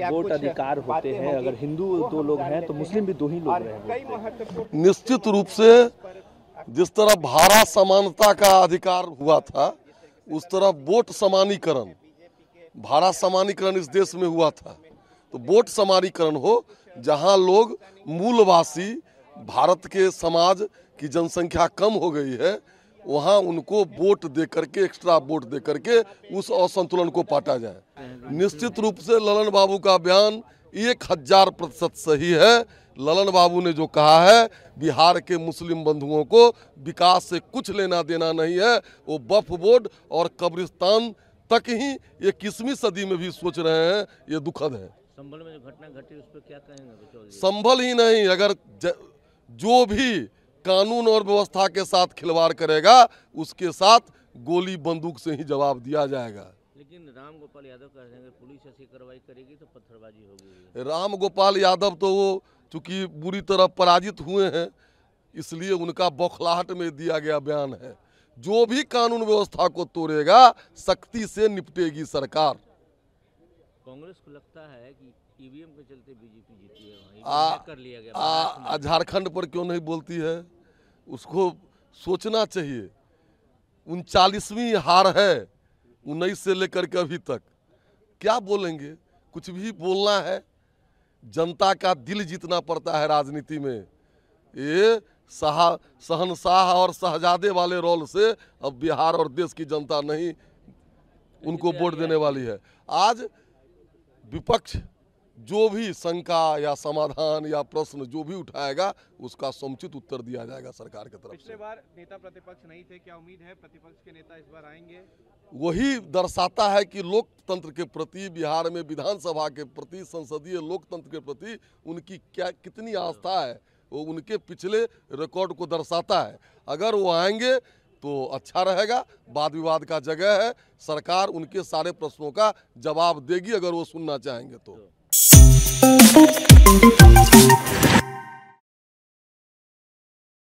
vote अधिकार होते हैं अगर हिंदू दो लोग हैं तो मुस्लिम भी दो ही लोग हैं निश्चित रूप से जिस तरह भारत समानता का अधिकार हुआ था उस तरह वोट समानीकरण भारत समानीकरण इस देश में हुआ था तो वोट समानीकरण हो जहां लोग मूलवासी भारत के समाज की जनसंख्या कम हो गई है वहाँ उनको वोट दे करके एक्स्ट्रा वोट दे करके उस असंतुलन को पाटा जाए निश्चित रूप से ललन बाबू का बयान एक हजार प्रतिशत सही है ललन बाबू ने जो कहा है बिहार के मुस्लिम बंधुओं को विकास से कुछ लेना देना नहीं है वो बफ बोर्ड और कब्रिस्तान तक ही ये किसवीं सदी में भी सोच रहे हैं ये दुखद है संभल में जो घटना घटी उस पर क्या कहेंगे संभल ही नहीं अगर जो भी कानून और व्यवस्था के साथ खिलवाड़ करेगा उसके साथ गोली बंदूक से ही जवाब दिया जाएगा लेकिन राम गोपाल यादव कह रहे हैं पुलिस ऐसी कार्रवाई करेगी तो पत्थरबाजी होगी राम गोपाल यादव तो वो चूँकि बुरी तरह पराजित हुए हैं इसलिए उनका बौखलाहट में दिया गया बयान है जो भी कानून व्यवस्था को तोड़ेगा सख्ती से निपटेगी सरकार कांग्रेस को लगता है कि ईवीएम के चलते बीजेपी जीती है वहीं कर लिया गया झारखंड पर क्यों नहीं बोलती है उसको सोचना चाहिए उनचालीसवीं हार है उन्नीस से लेकर के अभी तक क्या बोलेंगे कुछ भी बोलना है जनता का दिल जीतना पड़ता है राजनीति में ये सहा सहनशाह और शहजादे वाले रोल से अब बिहार और देश की जनता नहीं उनको वोट देने वाली है आज विपक्ष जो भी शंका या समाधान या प्रश्न जो भी उठाएगा उसका समुचित उत्तर दिया जाएगा सरकार की तरफ पिछले बार नेता प्रतिपक्ष नहीं थे क्या उम्मीद है प्रतिपक्ष के नेता इस बार आएंगे वही दर्शाता है कि लोकतंत्र के प्रति बिहार में विधानसभा के प्रति संसदीय लोकतंत्र के प्रति उनकी क्या कितनी आस्था है वो उनके पिछले रिकॉर्ड को दर्शाता है अगर वो आएंगे तो अच्छा रहेगा वाद विवाद का जगह है सरकार उनके सारे प्रश्नों का जवाब देगी अगर वो सुनना चाहेंगे तो Thank